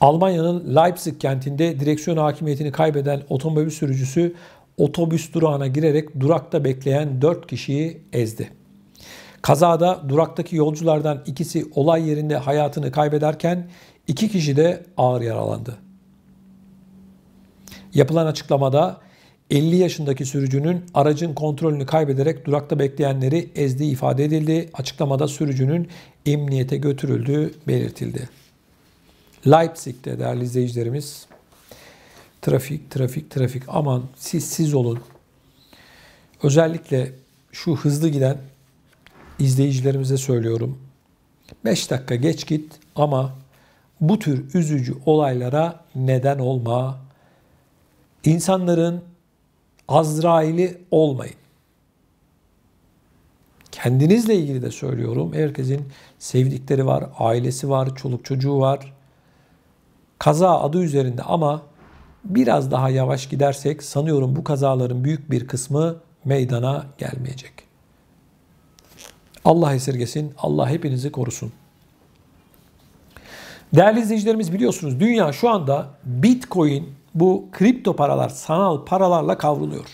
Almanya'nın Leipzig kentinde direksiyon hakimiyetini kaybeden otomobil sürücüsü otobüs durağına girerek durakta bekleyen 4 kişiyi ezdi. Kazada duraktaki yolculardan ikisi olay yerinde hayatını kaybederken iki kişi de ağır yaralandı. Yapılan açıklamada 50 yaşındaki sürücünün aracın kontrolünü kaybederek durakta bekleyenleri ezdiği ifade edildi. Açıklamada sürücünün emniyete götürüldüğü belirtildi. Leipzig'te değerli izleyicilerimiz trafik, trafik, trafik aman siz siz olun. Özellikle şu hızlı giden izleyicilerimize söylüyorum. 5 dakika geç git ama bu tür üzücü olaylara neden olma. İnsanların Azrail'i olmayın. Kendinizle ilgili de söylüyorum. Herkesin sevdikleri var, ailesi var, çoluk çocuğu var kaza adı üzerinde ama biraz daha yavaş gidersek sanıyorum bu kazaların büyük bir kısmı meydana gelmeyecek. Allah esirgesin, Allah hepinizi korusun. Değerli izleyicilerimiz biliyorsunuz dünya şu anda Bitcoin bu kripto paralar, sanal paralarla kavruluyor.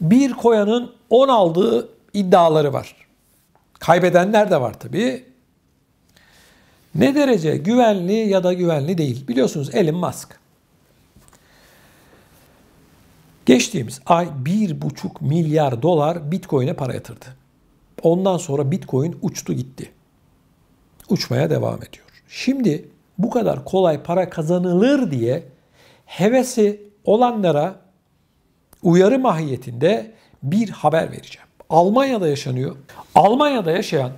Bir koyanın 10 aldığı iddiaları var. Kaybedenler de var tabii. Ne derece güvenli ya da güvenli değil? Biliyorsunuz Elon Musk. Geçtiğimiz ay 1,5 milyar dolar Bitcoin'e para yatırdı. Ondan sonra Bitcoin uçtu gitti. Uçmaya devam ediyor. Şimdi bu kadar kolay para kazanılır diye hevesi olanlara uyarı mahiyetinde bir haber vereceğim. Almanya'da yaşanıyor. Almanya'da yaşayan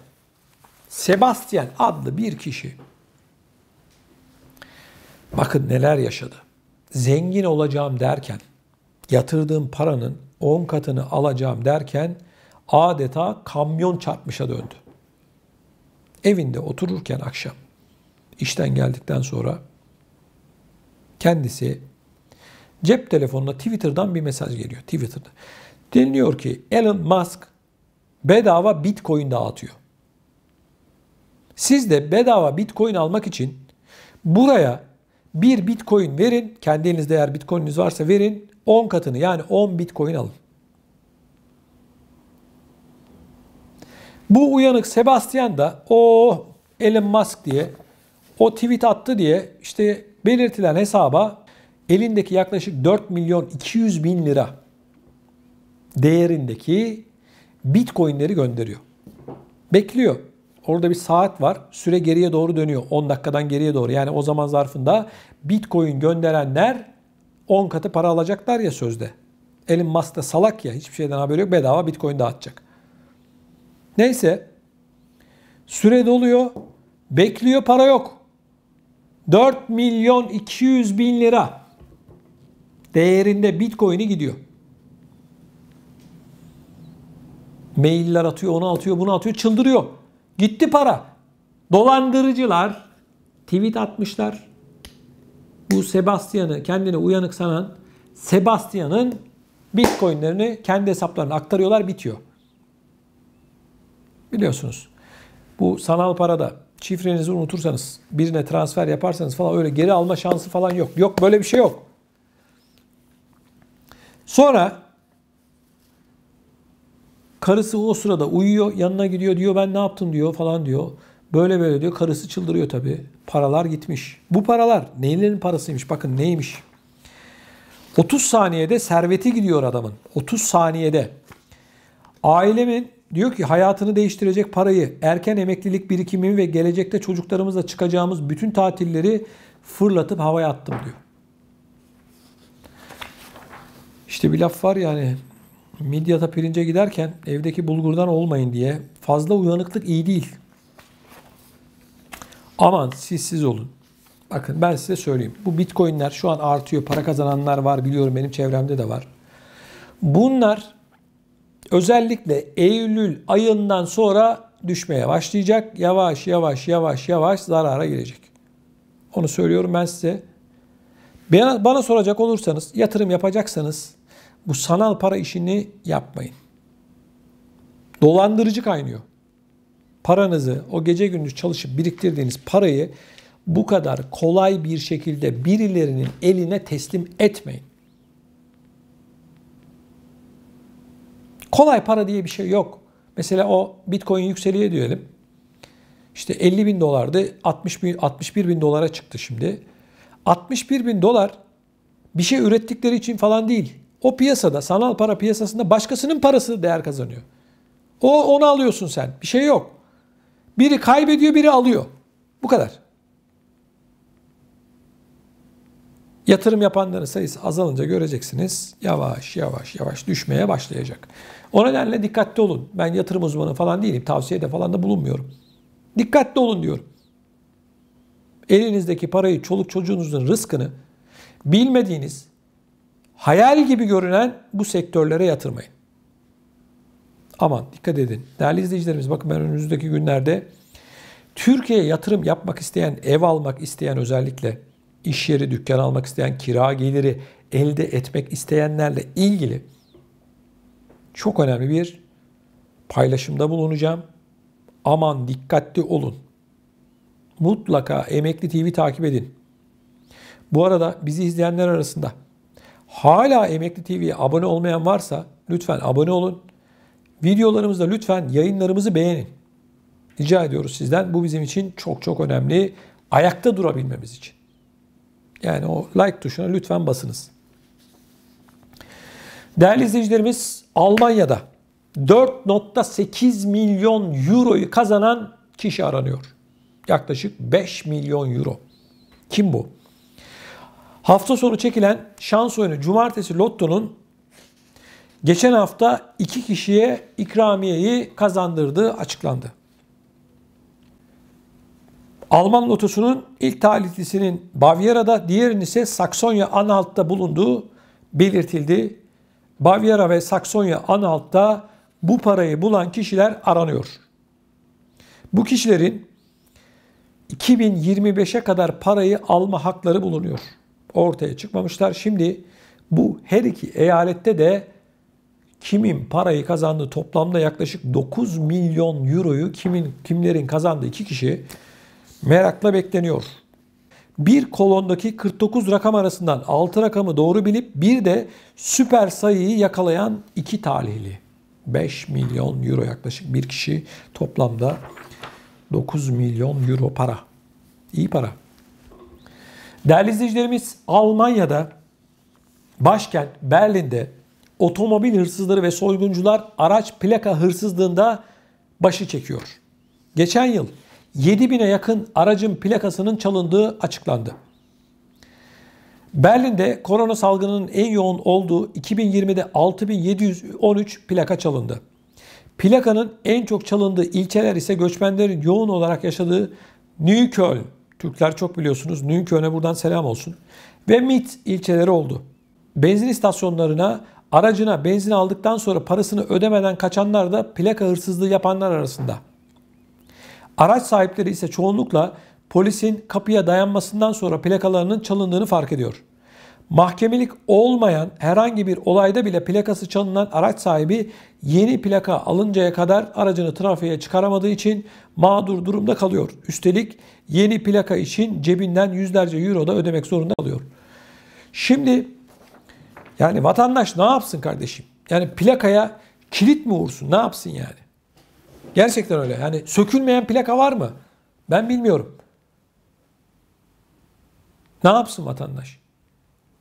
Sebastian adlı bir kişi bakın neler yaşadı. Zengin olacağım derken, yatırdığım paranın 10 katını alacağım derken adeta kamyon çarpmışa döndü. Evinde otururken akşam, işten geldikten sonra kendisi cep telefonuna Twitter'dan bir mesaj geliyor. Twitter'da. Deniliyor ki Elon Musk bedava Bitcoin dağıtıyor. Siz de bedava bitcoin almak için buraya bir bitcoin verin. Kendi elinizde eğer bitcoininiz varsa verin. 10 katını yani 10 bitcoin alın. Bu uyanık Sebastian da o oh, Elon Musk diye o tweet attı diye işte belirtilen hesaba elindeki yaklaşık 4 milyon 200 bin lira değerindeki bitcoinleri gönderiyor. Bekliyor. Orada bir saat var. Süre geriye doğru dönüyor. 10 dakikadan geriye doğru. Yani o zaman zarfında Bitcoin gönderenler 10 katı para alacaklar ya sözde. Elin Musk da salak ya. Hiçbir şeyden haberi yok. Bedava Bitcoin dağıtacak. Neyse. Süre doluyor. Bekliyor para yok. 4 milyon 200 bin lira değerinde Bitcoin'i gidiyor. Mailler atıyor, onu atıyor, bunu atıyor, çıldırıyor. Gitti para. Dolandırıcılar tweet atmışlar. Bu Sebastian'ı kendini uyanık sanan Sebastian'ın bitcoinlerini kendi hesaplarına aktarıyorlar bitiyor. Biliyorsunuz bu sanal parada şifrenizi unutursanız birine transfer yaparsanız falan öyle geri alma şansı falan yok. Yok böyle bir şey yok. Sonra Karısı o sırada uyuyor. Yanına gidiyor diyor ben ne yaptım diyor falan diyor. Böyle böyle diyor. Karısı çıldırıyor tabi. Paralar gitmiş. Bu paralar neylerin parasıymış? Bakın neymiş? 30 saniyede serveti gidiyor adamın. 30 saniyede. Ailemin diyor ki hayatını değiştirecek parayı, erken emeklilik birikimimi ve gelecekte çocuklarımızla çıkacağımız bütün tatilleri fırlatıp havaya attım diyor. İşte bir laf var yani midyata pirince giderken evdeki bulgurdan olmayın diye fazla uyanıklık iyi değil. Aman siz olun. Bakın ben size söyleyeyim. Bu bitcoinler şu an artıyor. Para kazananlar var biliyorum benim çevremde de var. Bunlar özellikle Eylül ayından sonra düşmeye başlayacak. Yavaş yavaş yavaş yavaş zarara girecek. Onu söylüyorum ben size. bana soracak olursanız yatırım yapacaksanız bu sanal para işini yapmayın. Dolandırıcı kaynıyor. Paranızı o gece gündüz çalışıp biriktirdiğiniz parayı bu kadar kolay bir şekilde birilerinin eline teslim etmeyin. Kolay para diye bir şey yok. Mesela o bitcoin yükseliyor diyelim. İşte 50 bin dolardı 60 bin, 61 bin dolara çıktı şimdi. 61 bin dolar bir şey ürettikleri için falan değil. O piyasada, sanal para piyasasında başkasının parası değer kazanıyor. O onu alıyorsun sen. Bir şey yok. Biri kaybediyor, biri alıyor. Bu kadar. Yatırım yapanların sayısı azalınca göreceksiniz yavaş yavaş yavaş düşmeye başlayacak. O nedenle dikkatli olun. Ben yatırım uzmanı falan değilim. Tavsiyede falan da bulunmuyorum. Dikkatli olun diyorum. Elinizdeki parayı, çoluk çocuğunuzun rızkını bilmediğiniz, hayal gibi görünen bu sektörlere yatırmayın. Aman dikkat edin. Değerli izleyicilerimiz bakın ben önümüzdeki günlerde Türkiye'ye yatırım yapmak isteyen, ev almak isteyen özellikle iş yeri, dükkan almak isteyen, kira geliri elde etmek isteyenlerle ilgili çok önemli bir paylaşımda bulunacağım. Aman dikkatli olun. Mutlaka Emekli TV takip edin. Bu arada bizi izleyenler arasında Hala Emekli TV'ye abone olmayan varsa lütfen abone olun. Videolarımızda lütfen yayınlarımızı beğenin. Rica ediyoruz sizden. Bu bizim için çok çok önemli. Ayakta durabilmemiz için. Yani o like tuşuna lütfen basınız. Değerli izleyicilerimiz Almanya'da 4.8 milyon euroyu kazanan kişi aranıyor. Yaklaşık 5 milyon euro. Kim bu? Hafta sonu çekilen şans oyunu Cumartesi Lotto'nun geçen hafta iki kişiye ikramiyeyi kazandırdığı açıklandı. Alman lotosunun ilk talihlisinin Bavyera'da, diğerinin ise Saksonya Anhalt'ta bulunduğu belirtildi. Bavyera ve Saksonya Anhalt'ta bu parayı bulan kişiler aranıyor. Bu kişilerin 2025'e kadar parayı alma hakları bulunuyor ortaya çıkmamışlar. Şimdi bu her iki eyalette de kimin parayı kazandığı toplamda yaklaşık 9 milyon euroyu kimin kimlerin kazandığı iki kişi merakla bekleniyor. Bir kolondaki 49 rakam arasından 6 rakamı doğru bilip bir de süper sayıyı yakalayan iki talihli. 5 milyon euro yaklaşık bir kişi toplamda 9 milyon euro para. İyi para. Değerli izleyicilerimiz Almanya'da başkent Berlin'de otomobil hırsızları ve soyguncular araç plaka hırsızlığında başı çekiyor. Geçen yıl 7000'e yakın aracın plakasının çalındığı açıklandı. Berlin'de korona salgının en yoğun olduğu 2020'de 6713 plaka çalındı. Plakanın en çok çalındığı ilçeler ise göçmenlerin yoğun olarak yaşadığı Newkölln Türkler çok biliyorsunuz. Nünköy'e buradan selam olsun. Ve MIT ilçeleri oldu. Benzin istasyonlarına aracına benzin aldıktan sonra parasını ödemeden kaçanlar da plaka hırsızlığı yapanlar arasında. Araç sahipleri ise çoğunlukla polisin kapıya dayanmasından sonra plakalarının çalındığını fark ediyor. Mahkemelik olmayan herhangi bir olayda bile plakası çalınan araç sahibi yeni plaka alıncaya kadar aracını trafiğe çıkaramadığı için mağdur durumda kalıyor. Üstelik yeni plaka için cebinden yüzlerce euro da ödemek zorunda kalıyor. Şimdi yani vatandaş ne yapsın kardeşim? Yani plakaya kilit mi vursun? Ne yapsın yani? Gerçekten öyle. Yani sökülmeyen plaka var mı? Ben bilmiyorum. Ne yapsın vatandaş?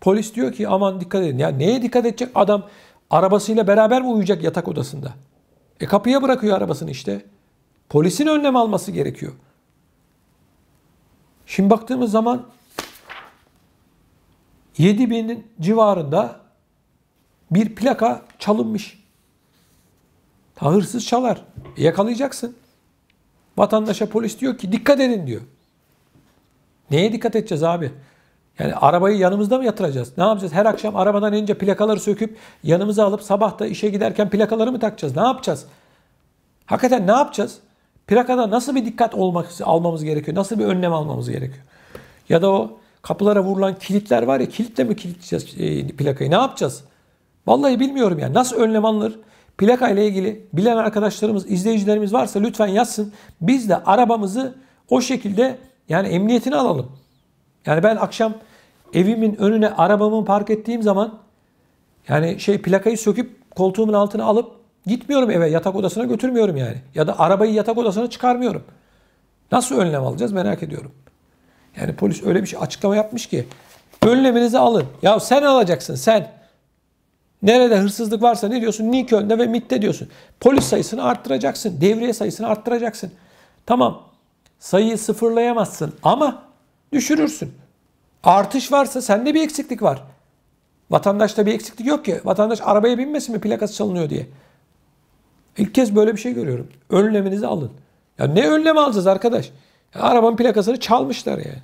Polis diyor ki aman dikkat edin. Ya neye dikkat edecek? Adam arabasıyla beraber mi uyuyacak yatak odasında? E kapıya bırakıyor arabasını işte. Polisin önlem alması gerekiyor. Şimdi baktığımız zaman 7 binin civarında bir plaka çalınmış. Ha, çalar. E, yakalayacaksın. Vatandaşa polis diyor ki dikkat edin diyor. Neye dikkat edeceğiz abi? Yani arabayı yanımızda mı yatıracağız? Ne yapacağız? Her akşam arabadan ince plakaları söküp yanımıza alıp sabah da işe giderken plakaları mı takacağız? Ne yapacağız? Hakikaten ne yapacağız? Plakada nasıl bir dikkat olmak, almamız gerekiyor? Nasıl bir önlem almamız gerekiyor? Ya da o kapılara vurulan kilitler var ya kilitle mi kilitleyeceğiz e, plakayı? Ne yapacağız? Vallahi bilmiyorum yani. Nasıl önlem alınır? Plaka ile ilgili bilen arkadaşlarımız, izleyicilerimiz varsa lütfen yazsın. Biz de arabamızı o şekilde yani emniyetini alalım. Yani ben akşam evimin önüne arabamı park ettiğim zaman yani şey plakayı söküp koltuğumun altına alıp gitmiyorum eve yatak odasına götürmüyorum yani. Ya da arabayı yatak odasına çıkarmıyorum. Nasıl önlem alacağız merak ediyorum. Yani polis öyle bir şey açıklama yapmış ki önleminizi alın. Ya sen alacaksın sen. Nerede hırsızlık varsa ne diyorsun? Niköl'de ve MIT'te diyorsun. Polis sayısını arttıracaksın. Devriye sayısını arttıracaksın. Tamam sayıyı sıfırlayamazsın ama düşürürsün. Artış varsa sende bir eksiklik var. Vatandaşta bir eksiklik yok ki. Vatandaş arabaya binmesin mi plakası çalınıyor diye. İlk kez böyle bir şey görüyorum. Önleminizi alın. Ya ne önlem alacağız arkadaş? Ya arabanın plakasını çalmışlar yani.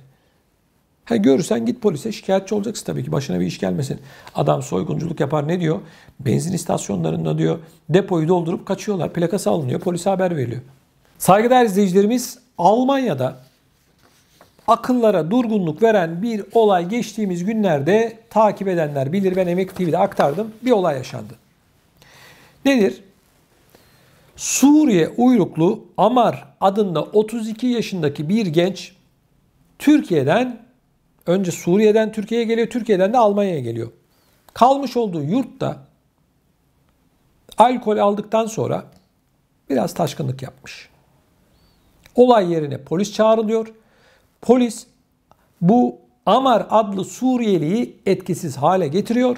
Ha görürsen git polise şikayetçi olacaksın tabii ki. Başına bir iş gelmesin. Adam soygunculuk yapar ne diyor? Benzin istasyonlarında diyor depoyu doldurup kaçıyorlar. Plakası alınıyor. Polise haber veriliyor. Saygıdeğer izleyicilerimiz Almanya'da akıllara durgunluk veren bir olay geçtiğimiz günlerde takip edenler bilir. Ben Emek TV'de aktardım. Bir olay yaşandı. Nedir? Suriye uyruklu Amar adında 32 yaşındaki bir genç Türkiye'den önce Suriye'den Türkiye'ye geliyor, Türkiye'den de Almanya'ya geliyor. Kalmış olduğu yurtta alkol aldıktan sonra biraz taşkınlık yapmış. Olay yerine polis çağrılıyor Polis bu Amar adlı Suriyeliyi etkisiz hale getiriyor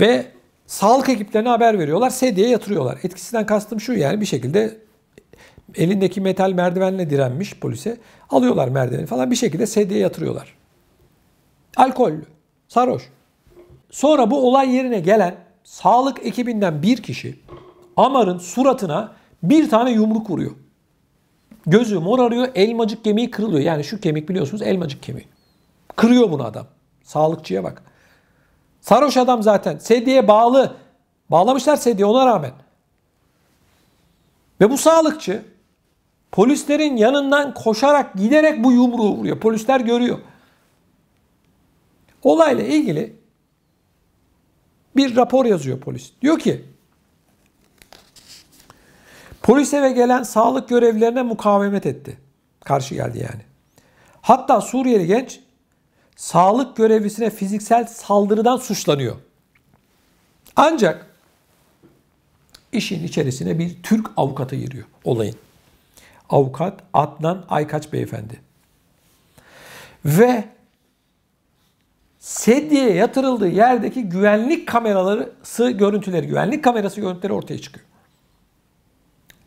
ve sağlık ekiplerine haber veriyorlar. Sedyeye yatırıyorlar. Etkisinden kastım şu yani bir şekilde elindeki metal merdivenle direnmiş polise. Alıyorlar merdiveni falan bir şekilde sedyeye yatırıyorlar. Alkollü, sarhoş. Sonra bu olay yerine gelen sağlık ekibinden bir kişi Amar'ın suratına bir tane yumruk vuruyor. Gözü morarıyor, elmacık kemiği kırılıyor. Yani şu kemik biliyorsunuz elmacık kemiği. Kırıyor bunu adam. Sağlıkçıya bak. Sarhoş adam zaten. Sediye bağlı. Bağlamışlar sediye ona rağmen. Ve bu sağlıkçı polislerin yanından koşarak giderek bu yumruğu vuruyor. Polisler görüyor. Olayla ilgili bir rapor yazıyor polis. Diyor ki Polis eve gelen sağlık görevlilerine mukavemet etti. Karşı geldi yani. Hatta Suriyeli genç sağlık görevlisine fiziksel saldırıdan suçlanıyor. Ancak işin içerisine bir Türk avukatı giriyor olayın. Avukat Adnan Aykaç beyefendi. Ve sedyeye yatırıldığı yerdeki güvenlik kameraları görüntüleri, güvenlik kamerası görüntüleri ortaya çıkıyor.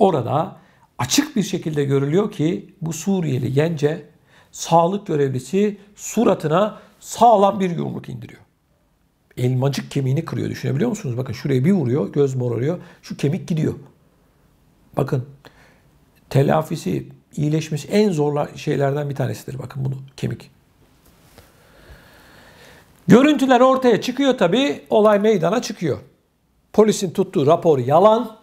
Orada açık bir şekilde görülüyor ki bu Suriyeli gence sağlık görevlisi suratına sağlam bir yumruk indiriyor. Elmacık kemiğini kırıyor düşünebiliyor musunuz? Bakın şuraya bir vuruyor, göz morarıyor, şu kemik gidiyor. Bakın telafisi, iyileşmiş en zor şeylerden bir tanesidir bakın bunu kemik. Görüntüler ortaya çıkıyor tabii, olay meydana çıkıyor. Polisin tuttuğu rapor yalan,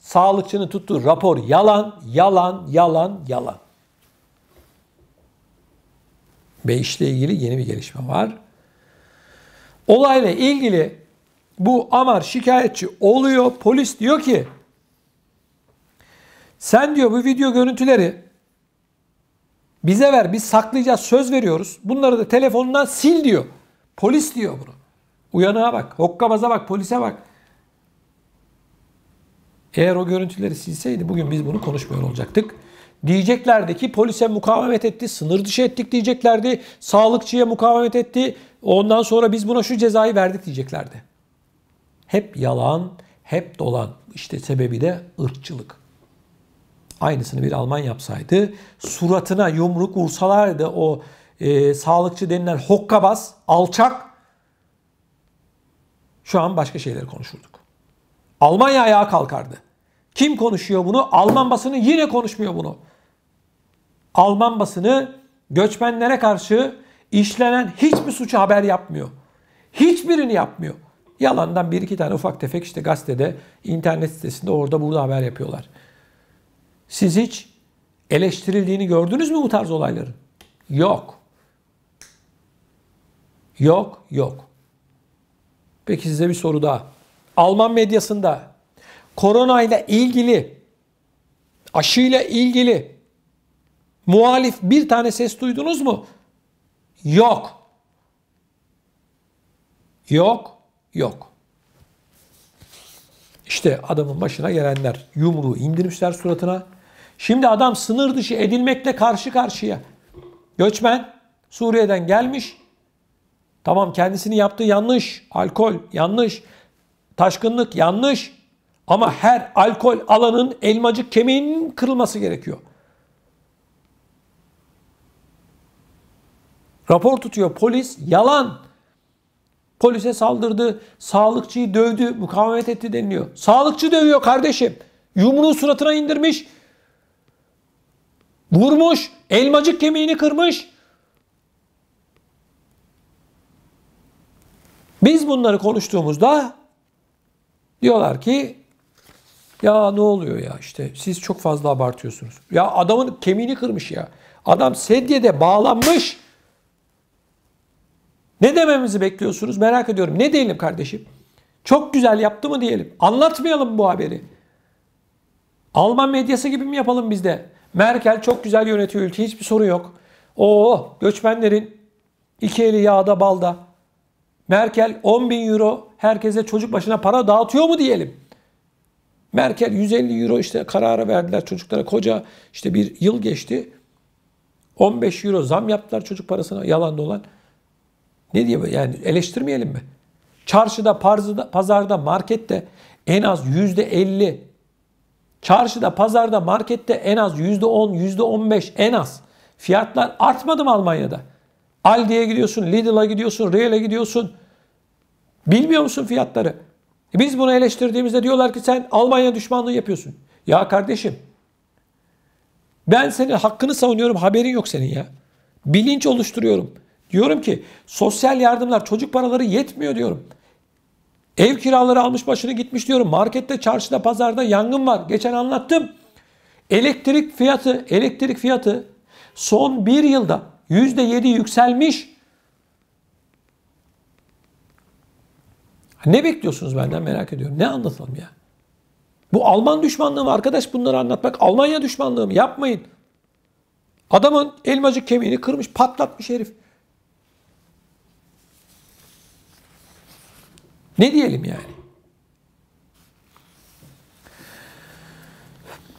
Sağlıkçının tuttu rapor yalan, yalan, yalan, yalan. Ve işle ilgili yeni bir gelişme var. Olayla ilgili bu Amar şikayetçi oluyor. Polis diyor ki sen diyor bu video görüntüleri bize ver biz saklayacağız söz veriyoruz. Bunları da telefonundan sil diyor. Polis diyor bunu. Uyanığa bak, hokkabaza bak, polise bak. Eğer o görüntüleri silseydi bugün biz bunu konuşmuyor olacaktık. Diyeceklerdi ki polise mukavemet etti, sınır dışı ettik diyeceklerdi. Sağlıkçıya mukavemet etti. Ondan sonra biz buna şu cezayı verdik diyeceklerdi. Hep yalan, hep dolan. İşte sebebi de ırkçılık. Aynısını bir Alman yapsaydı suratına yumruk vursalardı o e, sağlıkçı denilen hokkabaz, alçak şu an başka şeyleri konuşurduk. Almanya ayağa kalkardı. Kim konuşuyor bunu? Alman basını yine konuşmuyor bunu. Alman basını göçmenlere karşı işlenen hiçbir suçu haber yapmıyor. Hiçbirini yapmıyor. Yalandan bir iki tane ufak tefek işte gazetede, internet sitesinde orada burada haber yapıyorlar. Siz hiç eleştirildiğini gördünüz mü bu tarz olayların? Yok. Yok, yok. Peki size bir soru daha. Alman medyasında korona ile ilgili aşıyla ilgili muhalif bir tane ses duydunuz mu? Yok. Yok, yok. İşte adamın başına gelenler yumruğu indirmişler suratına. Şimdi adam sınır dışı edilmekle karşı karşıya. Göçmen Suriye'den gelmiş. Tamam kendisini yaptığı yanlış. Alkol yanlış. Taşkınlık yanlış ama her alkol alanın elmacık kemiğinin kırılması gerekiyor. Rapor tutuyor polis yalan. Polise saldırdı, sağlıkçıyı dövdü, mukavemet etti deniliyor. Sağlıkçı dövüyor kardeşim. Yumruğu suratına indirmiş. Vurmuş, elmacık kemiğini kırmış. Biz bunları konuştuğumuzda Diyorlar ki ya ne oluyor ya işte siz çok fazla abartıyorsunuz. Ya adamın kemiğini kırmış ya. Adam sedyede bağlanmış. Ne dememizi bekliyorsunuz merak ediyorum. Ne diyelim kardeşim? Çok güzel yaptı mı diyelim. Anlatmayalım bu haberi. Alman medyası gibi mi yapalım biz de? Merkel çok güzel yönetiyor ülke hiçbir sorun yok. O, göçmenlerin iki eli yağda balda. Merkel 10 bin euro herkese çocuk başına para dağıtıyor mu diyelim. Merkel 150 euro işte kararı verdiler çocuklara. Koca işte bir yıl geçti. 15 euro zam yaptılar çocuk parasına yalan dolan. Ne diye yani eleştirmeyelim mi? Çarşıda, parzıda, pazarda, markette en az yüzde %50 Çarşıda, pazarda, markette en az yüzde %10, yüzde %15 en az. Fiyatlar artmadı mı Almanya'da? Aldi'ye gidiyorsun, Lidl'a gidiyorsun, Real'e gidiyorsun. Bilmiyor musun fiyatları? E biz bunu eleştirdiğimizde diyorlar ki sen Almanya düşmanlığı yapıyorsun. Ya kardeşim ben senin hakkını savunuyorum haberin yok senin ya. Bilinç oluşturuyorum. Diyorum ki sosyal yardımlar çocuk paraları yetmiyor diyorum. Ev kiraları almış başını gitmiş diyorum. Markette, çarşıda, pazarda yangın var. Geçen anlattım. Elektrik fiyatı, elektrik fiyatı son bir yılda %7 yükselmiş. Ne bekliyorsunuz benden merak ediyorum. Ne anlatalım ya? Bu Alman düşmanlığı mı arkadaş bunları anlatmak? Almanya düşmanlığı mı? Yapmayın. Adamın elmacık kemiğini kırmış, patlatmış herif. Ne diyelim yani?